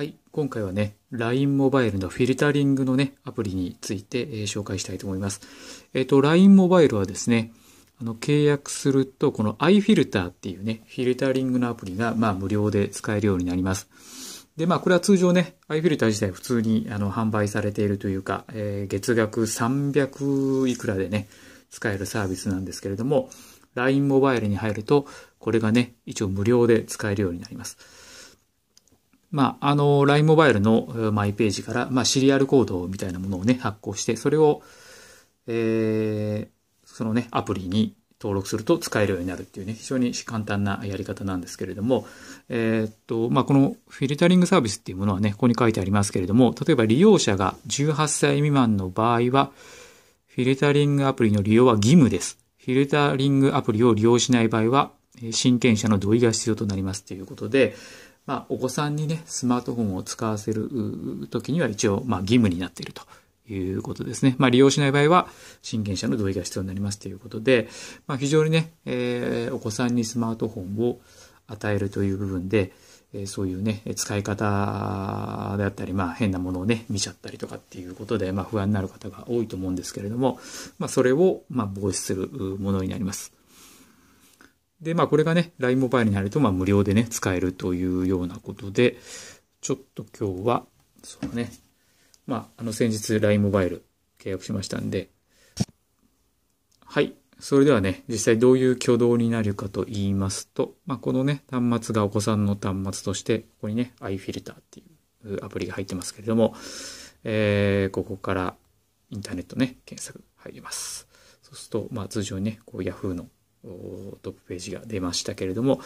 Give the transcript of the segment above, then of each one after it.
はい、今回はね、LINE モバイルのフィルタリングのね、アプリについて、えー、紹介したいと思います。えっ、ー、と、LINE モバイルはですね、あの契約すると、この iFilter っていうね、フィルタリングのアプリが、まあ、無料で使えるようになります。で、まあ、これは通常ね、iFilter 自体普通にあの販売されているというか、えー、月額300いくらでね、使えるサービスなんですけれども、LINE モバイルに入ると、これがね、一応無料で使えるようになります。まあ、あの、LINE モバイルのマイページから、まあ、シリアルコードみたいなものをね、発行して、それを、えー、そのね、アプリに登録すると使えるようになるっていうね、非常に簡単なやり方なんですけれども、えー、っと、まあ、このフィルタリングサービスっていうものはね、ここに書いてありますけれども、例えば利用者が18歳未満の場合は、フィルタリングアプリの利用は義務です。フィルタリングアプリを利用しない場合は、親権者の同意が必要となりますということで、まあ、お子さんにね、スマートフォンを使わせる時には一応、まあ、義務になっているということですね。まあ、利用しない場合は、親権者の同意が必要になりますということで、まあ、非常にね、えー、お子さんにスマートフォンを与えるという部分で、えそういうね、使い方であったり、まあ、変なものをね、見ちゃったりとかっていうことで、まあ、不安になる方が多いと思うんですけれども、まあ、それを、まあ、防止するものになります。で、まあこれがね、LINE モバイルになると、まあ無料でね、使えるというようなことで、ちょっと今日は、そうね、まああの先日 LINE モバイル契約しましたんで、はい。それではね、実際どういう挙動になるかと言いますと、まあこのね、端末がお子さんの端末として、ここにね、iFilter っていうアプリが入ってますけれども、えー、ここからインターネットね、検索入ります。そうすると、まあ通常にね、こう Yahoo のトップページが出ましたけれども、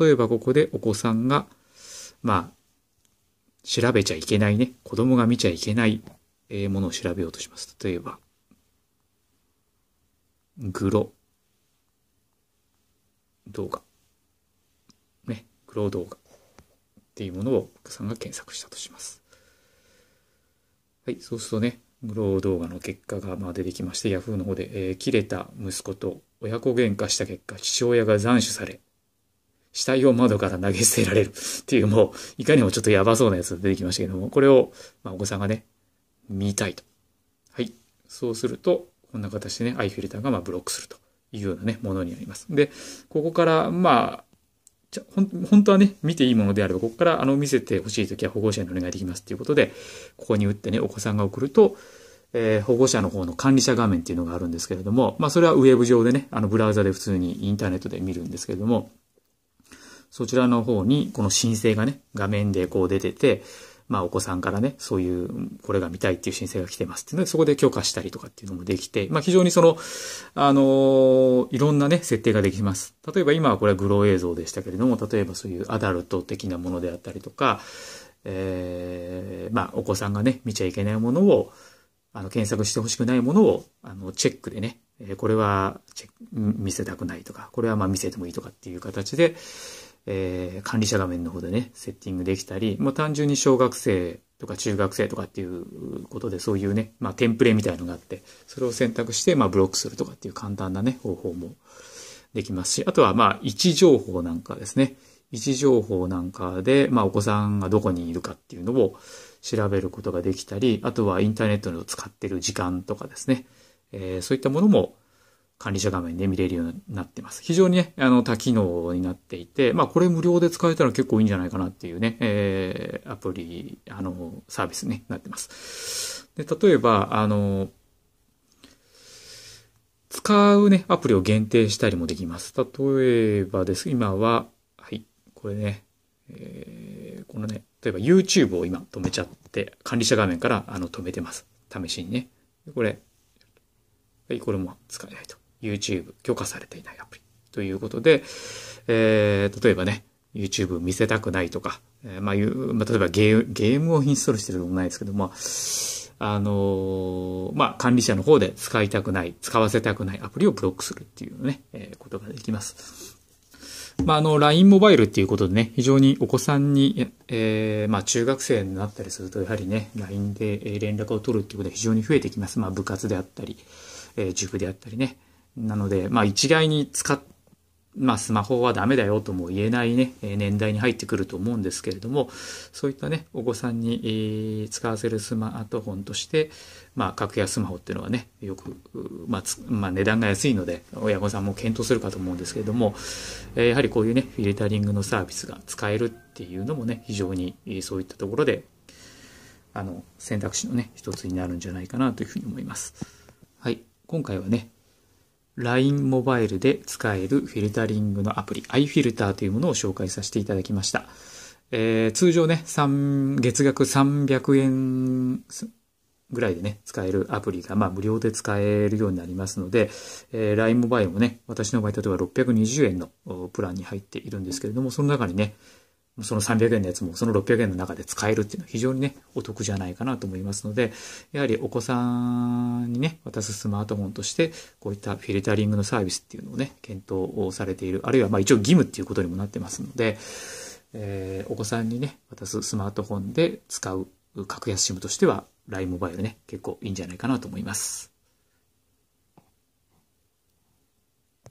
例えばここでお子さんが、まあ、調べちゃいけないね、子供が見ちゃいけないものを調べようとします。例えば、グロ動画。ね、グロ動画っていうものをお子さんが検索したとします。はい、そうするとね、無労動画の結果がまあ出てきまして、Yahoo の方で、えー、切れた息子と親子喧嘩した結果、父親が斬首され、死体を窓から投げ捨てられる っていうもう、いかにもちょっとやばそうなやつが出てきましたけども、これを、まあ、お子さんがね、見たいと。はい。そうすると、こんな形でね、アイフィルターがまあブロックするというようなね、ものになります。で、ここから、まあ、じゃほん本当はね、見ていいものであれば、ここからあの見せてほしいときは保護者にお願いできますということで、ここに打ってね、お子さんが送ると、えー、保護者の方の管理者画面っていうのがあるんですけれども、まあそれはウェブ上でね、あのブラウザで普通にインターネットで見るんですけれども、そちらの方にこの申請がね、画面でこう出てて、まあお子さんからね、そういう、これが見たいっていう申請が来てますっていうので、そこで許可したりとかっていうのもできて、まあ非常にその、あのいろんなね、設定ができます。例えば今はこれはグロー映像でしたけれども、例えばそういうアダルト的なものであったりとか、えー、まあお子さんがね、見ちゃいけないものを、あの、検索してほしくないものを、あの、チェックでね、えこれは見せたくないとか、これはまあ見せてもいいとかっていう形で、えー、管理者画面の方でね、セッティングできたり、もう単純に小学生とか中学生とかっていうことで、そういうね、まあ、テンプレみたいのがあって、それを選択して、まあ、ブロックするとかっていう簡単なね、方法もできますし、あとは、まあ、位置情報なんかですね。位置情報なんかで、まあ、お子さんがどこにいるかっていうのを調べることができたり、あとはインターネットの使ってる時間とかですね、えー、そういったものも管理者画面で見れるようになってます。非常にね、あの、多機能になっていて、まあ、これ無料で使えたら結構いいんじゃないかなっていうね、えー、アプリ、あの、サービスね、なってます。で、例えば、あの、使うね、アプリを限定したりもできます。例えばです。今は、はい、これね、えー、このね、例えば YouTube を今止めちゃって、管理者画面からあの止めてます。試しにね。これ、はい、これも使えないと。YouTube 許可されていないアプリということで、えー、例えばね、YouTube 見せたくないとか、えー、まあ、まあ、例えばゲームをインストールしてるともないですけども、あのー、まあ、管理者の方で使いたくない、使わせたくないアプリをブロックするっていうね、えー、ことができます。まあ、あの、LINE モバイルっていうことでね、非常にお子さんに、えー、まあ、中学生になったりすると、やはりね、LINE で連絡を取るっていうことが非常に増えてきます。まあ、部活であったり、えー、塾であったりね。なので、まあ一概に使っ、まあスマホはダメだよとも言えないね、年代に入ってくると思うんですけれども、そういったね、お子さんに使わせるスマートフォンとして、まあ格安スマホっていうのはね、よく、まあまあ値段が安いので、親御さんも検討するかと思うんですけれども、やはりこういうね、フィルタリングのサービスが使えるっていうのもね、非常にそういったところで、あの、選択肢のね、一つになるんじゃないかなというふうに思います。はい。今回はね、LINE モバイルで使えるフィルタリングのアプリ iFilter というものを紹介させていただきました。えー、通常ね、月額300円ぐらいでね、使えるアプリが、まあ、無料で使えるようになりますので、えー、LINE モバイルもね、私の場合、例えば620円のプランに入っているんですけれども、その中にね、その300円のやつもその600円の中で使えるっていうのは非常にね、お得じゃないかなと思いますので、やはりお子さんにね、渡すスマートフォンとして、こういったフィルタリングのサービスっていうのをね、検討をされている、あるいはまあ一応義務っていうことにもなってますので、えー、お子さんにね、渡すスマートフォンで使う格安 SIM としては、LINE モバイルね、結構いいんじゃないかなと思います。